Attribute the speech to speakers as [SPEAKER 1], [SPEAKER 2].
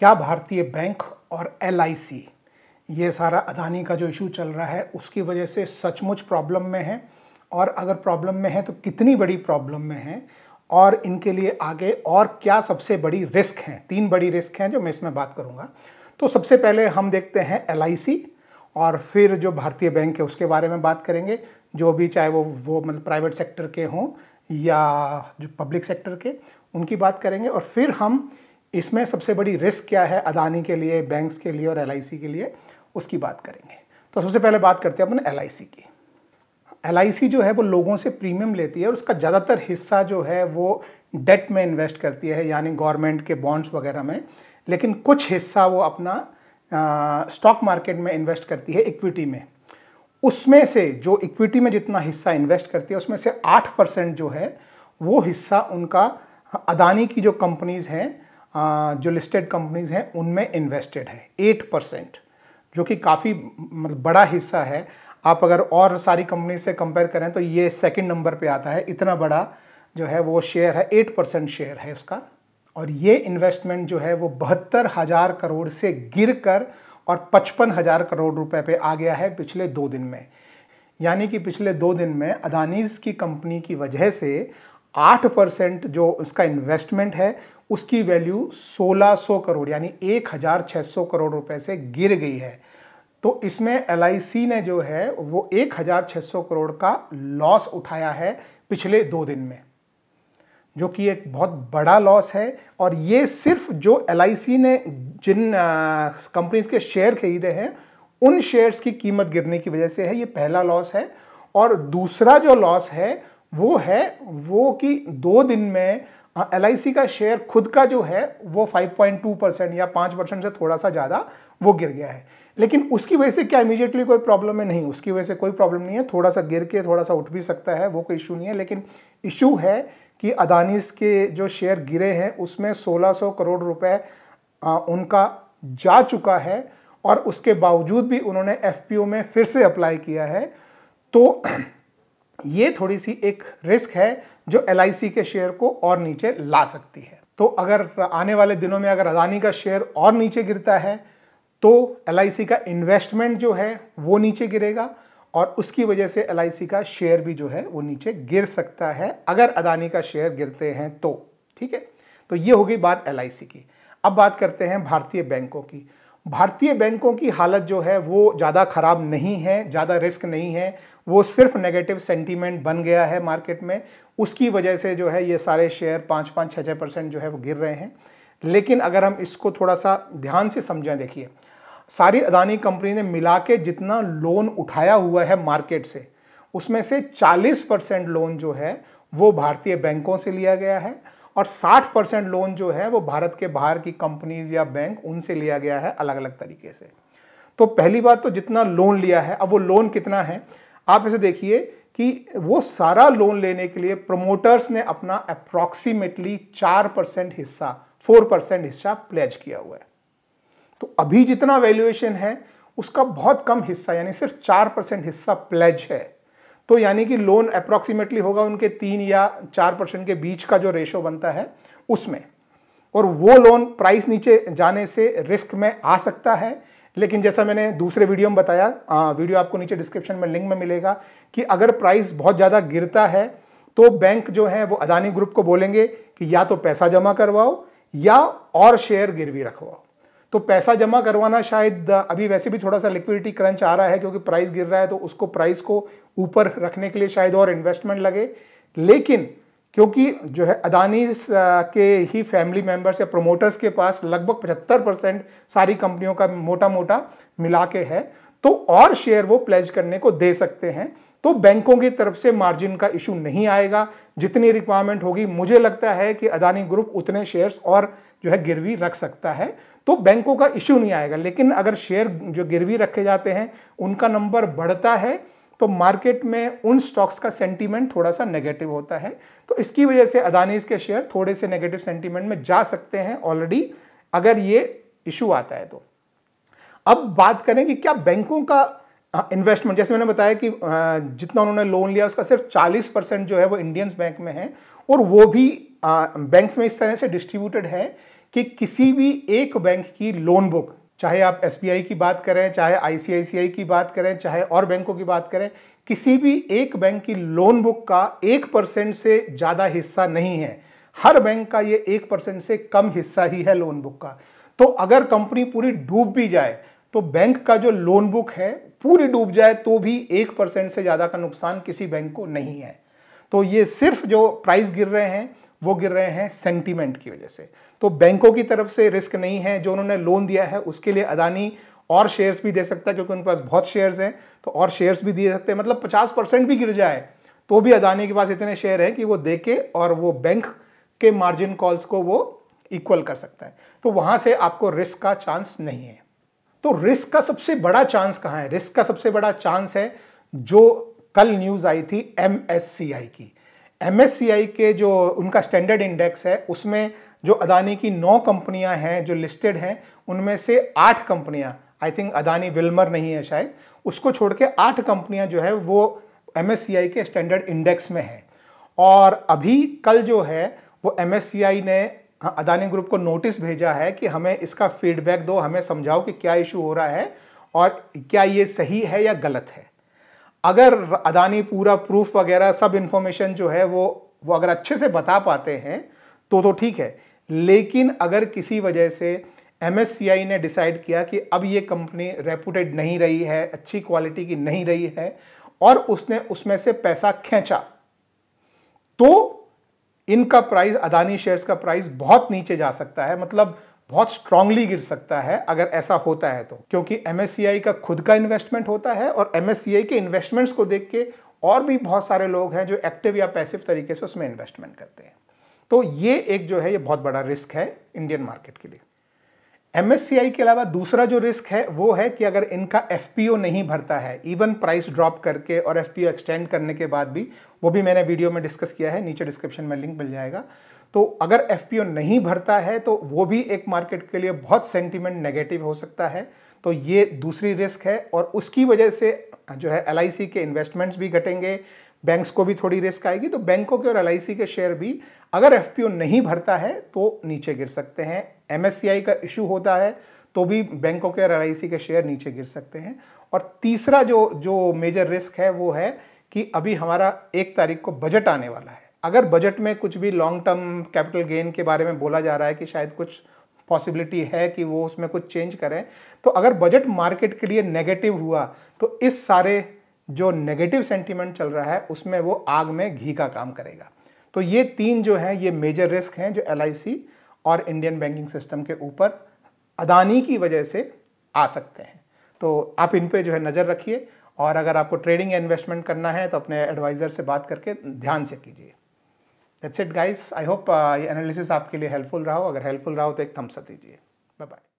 [SPEAKER 1] क्या भारतीय बैंक और एल ये सारा अदानी का जो इशू चल रहा है उसकी वजह से सचमुच प्रॉब्लम में है और अगर प्रॉब्लम में है तो कितनी बड़ी प्रॉब्लम में है और इनके लिए आगे और क्या सबसे बड़ी रिस्क हैं तीन बड़ी रिस्क हैं जो मैं इसमें बात करूंगा तो सबसे पहले हम देखते हैं एल और फिर जो भारतीय बैंक है उसके बारे में बात करेंगे जो भी चाहे वो वो मतलब प्राइवेट सेक्टर के हों या जो पब्लिक सेक्टर के उनकी बात करेंगे और फिर हम इसमें सबसे बड़ी रिस्क क्या है अदानी के लिए बैंक्स के लिए और एल के लिए उसकी बात करेंगे तो सबसे पहले बात करते हैं अपन एल की एल जो है वो लोगों से प्रीमियम लेती है और उसका ज़्यादातर हिस्सा जो है वो डेट में इन्वेस्ट करती है यानी गवर्नमेंट के बॉन्ड्स वगैरह में लेकिन कुछ हिस्सा वो अपना स्टॉक मार्केट में इन्वेस्ट करती है इक्विटी में उसमें से जो इक्विटी में जितना हिस्सा इन्वेस्ट करती है उसमें से आठ परसेंट जो है वो हिस्सा उनका अदानी की जो कंपनीज़ हैं जो लिस्टेड कंपनीज हैं उनमें इन्वेस्टेड है एट परसेंट जो कि काफ़ी मतलब बड़ा हिस्सा है आप अगर और सारी कंपनी से कंपेयर करें तो ये सेकंड नंबर पे आता है इतना बड़ा जो है वो शेयर है एट परसेंट शेयर है उसका और ये इन्वेस्टमेंट जो है वो बहत्तर हज़ार करोड़ से गिर कर और पचपन हज़ार करोड़ रुपए पे आ गया है पिछले दो दिन में यानी कि पिछले दो दिन में अदानीज़ की कंपनी की वजह से आठ परसेंट जो उसका इन्वेस्टमेंट है उसकी वैल्यू 1600 करोड़ यानी 1600 करोड़ रुपए से गिर गई है तो इसमें एल ने जो है वो 1600 करोड़ का लॉस उठाया है पिछले दो दिन में जो कि एक बहुत बड़ा लॉस है और ये सिर्फ जो एल ने जिन कंपनीज के शेयर खरीदे हैं उन शेयर्स की कीमत गिरने की वजह से है ये पहला लॉस है और दूसरा जो लॉस है वो है वो कि दो दिन में एल हाँ, uh, का शेयर खुद का जो है वो 5.2 परसेंट या 5 परसेंट से थोड़ा सा ज़्यादा वो गिर गया है लेकिन उसकी वजह से क्या इमीजिएटली कोई प्रॉब्लम है नहीं उसकी वजह से कोई प्रॉब्लम नहीं है थोड़ा सा गिर के थोड़ा सा उठ भी सकता है वो कोई इशू नहीं है लेकिन इशू है कि अदानीस के जो शेयर गिरे हैं उसमें सोलह करोड़ रुपए उनका जा चुका है और उसके बावजूद भी उन्होंने एफ में फिर से अप्लाई किया है तो ये थोड़ी सी एक रिस्क है जो एल के शेयर को और नीचे ला सकती है तो अगर आने वाले दिनों में अगर अदानी का शेयर और नीचे गिरता है तो एल का इन्वेस्टमेंट जो है वो नीचे गिरेगा और उसकी वजह से एल का शेयर भी जो है वो नीचे गिर सकता है अगर अदानी का शेयर गिरते हैं तो ठीक है तो ये होगी बात एल की अब बात करते हैं भारतीय बैंकों की भारतीय बैंकों की हालत जो है वो ज़्यादा ख़राब नहीं है ज़्यादा रिस्क नहीं है वो सिर्फ नेगेटिव सेंटीमेंट बन गया है मार्केट में उसकी वजह से जो है ये सारे शेयर पाँच पाँच छः छः परसेंट जो है वो गिर रहे हैं लेकिन अगर हम इसको थोड़ा सा ध्यान से समझें देखिए सारी अदानी कंपनी ने मिला के जितना लोन उठाया हुआ है मार्केट से उसमें से 40 परसेंट लोन जो है वो भारतीय बैंकों से लिया गया है और 60 परसेंट लोन जो है वो भारत के बाहर की कंपनीज या बैंक उनसे लिया गया है अलग अलग तरीके से तो पहली बात तो जितना लोन लिया है अब वो लोन कितना है आप इसे देखिए कि वो सारा लोन लेने के लिए प्रमोटर्स ने अपना अप्रॉक्सीमेटली चार परसेंट हिस्सा फोर परसेंट हिस्सा प्लेज किया हुआ है तो अभी जितना वैल्यूएशन है उसका बहुत कम हिस्सा यानी सिर्फ चार परसेंट हिस्सा प्लेज है तो यानी कि लोन अप्रॉक्सीमेटली होगा उनके तीन या चार परसेंट के बीच का जो रेशो बनता है उसमें और वो लोन प्राइस नीचे जाने से रिस्क में आ सकता है लेकिन जैसा मैंने दूसरे वीडियो में बताया आ, वीडियो आपको नीचे डिस्क्रिप्शन में लिंक में मिलेगा कि अगर प्राइस बहुत ज़्यादा गिरता है तो बैंक जो है वो अदानी ग्रुप को बोलेंगे कि या तो पैसा जमा करवाओ या और शेयर गिरवी रखवाओ तो पैसा जमा करवाना शायद अभी वैसे भी थोड़ा सा लिक्विडिटी क्रंच आ रहा है क्योंकि प्राइस गिर रहा है तो उसको प्राइस को ऊपर रखने के लिए शायद और इन्वेस्टमेंट लगे लेकिन क्योंकि जो है अदानी के ही फैमिली मेम्बर्स या प्रोमोटर्स के पास लगभग पचहत्तर परसेंट सारी कंपनियों का मोटा मोटा मिला के है तो और शेयर वो प्लेज करने को दे सकते हैं तो बैंकों की तरफ से मार्जिन का इशू नहीं आएगा जितनी रिक्वायरमेंट होगी मुझे लगता है कि अदानी ग्रुप उतने शेयर्स और जो है गिरवी रख सकता है तो बैंकों का इश्यू नहीं आएगा लेकिन अगर शेयर जो गिरवी रखे जाते हैं उनका नंबर बढ़ता है तो मार्केट में उन स्टॉक्स का सेंटीमेंट थोड़ा सा नेगेटिव होता है तो इसकी वजह से अदानीज के शेयर थोड़े से नेगेटिव सेंटीमेंट में जा सकते हैं ऑलरेडी अगर ये इशू आता है तो अब बात करें कि क्या बैंकों का इन्वेस्टमेंट जैसे मैंने बताया कि जितना उन्होंने लोन लिया उसका सिर्फ 40 परसेंट जो है वो इंडियंस बैंक में है और वो भी बैंक्स में इस तरह से डिस्ट्रीब्यूटेड है कि किसी भी एक बैंक की लोन बुक चाहे आप एस की बात करें चाहे आई की बात करें चाहे और बैंकों की बात करें किसी भी एक बैंक की लोन बुक का एक परसेंट से ज़्यादा हिस्सा नहीं है हर बैंक का ये एक परसेंट से कम हिस्सा ही है लोन बुक का तो अगर कंपनी पूरी डूब भी जाए तो बैंक का जो लोन बुक है पूरी डूब जाए तो भी एक परसेंट से ज़्यादा का नुकसान किसी बैंक को नहीं है तो ये सिर्फ जो प्राइस गिर रहे हैं वो गिर रहे हैं सेंटीमेंट की वजह से तो बैंकों की तरफ से रिस्क नहीं है जो उन्होंने लोन दिया है उसके लिए अदानी और शेयर्स भी दे सकता है क्योंकि उनके पास बहुत शेयर्स हैं तो और शेयर्स भी दे सकते हैं मतलब पचास परसेंट भी गिर जाए तो भी अदानी के पास इतने शेयर हैं कि वो दे के और वो बैंक के मार्जिन कॉल्स को वो इक्वल कर सकता है तो वहाँ से आपको रिस्क का चांस नहीं है तो रिस्क का सबसे बड़ा चांस कहाँ है रिस्क का सबसे बड़ा चांस है जो कल न्यूज़ आई थी एम की एम के जो उनका स्टैंडर्ड इंडेक्स है उसमें जो अदानी की नौ कंपनियां हैं जो लिस्टेड हैं उनमें से आठ कंपनियां आई थिंक अदानी विल्मर नहीं है शायद उसको छोड़ के आठ कंपनियां जो है वो एम के स्टैंडर्ड इंडेक्स में हैं और अभी कल जो है वो एम ने हाँ, अदानी ग्रुप को नोटिस भेजा है कि हमें इसका फीडबैक दो हमें समझाओ कि क्या इशू हो रहा है और क्या ये सही है या गलत है अगर अदानी पूरा प्रूफ वगैरह सब इन्फॉर्मेशन जो है वो वो अगर अच्छे से बता पाते हैं तो तो ठीक है लेकिन अगर किसी वजह से एम ने डिसाइड किया कि अब ये कंपनी रेपूटेड नहीं रही है अच्छी क्वालिटी की नहीं रही है और उसने उसमें से पैसा खींचा तो इनका प्राइस अदानी शेयर्स का प्राइस बहुत नीचे जा सकता है मतलब बहुत स्ट्रांगली गिर सकता है अगर ऐसा होता है तो क्योंकि एमएससीआई का खुद का इन्वेस्टमेंट होता है और एमएससीआई के इन्वेस्टमेंट्स को देख के और भी बहुत सारे लोग हैं जो एक्टिव या पैसिव तरीके से उसमें इन्वेस्टमेंट करते हैं तो ये एक जो है ये बहुत बड़ा रिस्क है इंडियन मार्केट के लिए एम के अलावा दूसरा जो रिस्क है वो है कि अगर इनका एफ नहीं भरता है इवन प्राइस ड्रॉप करके और एफ एक्सटेंड करने के बाद भी वो भी मैंने वीडियो में डिस्कस किया है नीचे डिस्क्रिप्शन में लिंक मिल जाएगा तो अगर एफ नहीं भरता है तो वो भी एक मार्केट के लिए बहुत सेंटिमेंट नेगेटिव हो सकता है तो ये दूसरी रिस्क है और उसकी वजह से जो है एल के इन्वेस्टमेंट्स भी घटेंगे बैंक्स को भी थोड़ी रिस्क आएगी तो बैंकों के और एल के शेयर भी अगर एफ नहीं भरता है तो नीचे गिर सकते हैं एम का इशू होता है तो भी बैंकों के और एल के शेयर नीचे गिर सकते हैं और तीसरा जो जो मेजर रिस्क है वो है कि अभी हमारा एक तारीख को बजट आने वाला है अगर बजट में कुछ भी लॉन्ग टर्म कैपिटल गेन के बारे में बोला जा रहा है कि शायद कुछ पॉसिबिलिटी है कि वो उसमें कुछ चेंज करें तो अगर बजट मार्केट के लिए नेगेटिव हुआ तो इस सारे जो नेगेटिव सेंटीमेंट चल रहा है उसमें वो आग में घी का काम करेगा तो ये तीन जो हैं ये मेजर रिस्क हैं जो एल और इंडियन बैंकिंग सिस्टम के ऊपर अदानी की वजह से आ सकते हैं तो आप इन पे जो है नज़र रखिए और अगर आपको ट्रेडिंग या इन्वेस्टमेंट करना है तो अपने एडवाइज़र से बात करके ध्यान से कीजिए that's it guys I hope ये एनालिसिस आपके लिए हेल्पफुल रहा हो अगर हेल्पफुल रहा हो तो एक थम्सअप दीजिए बाय बाय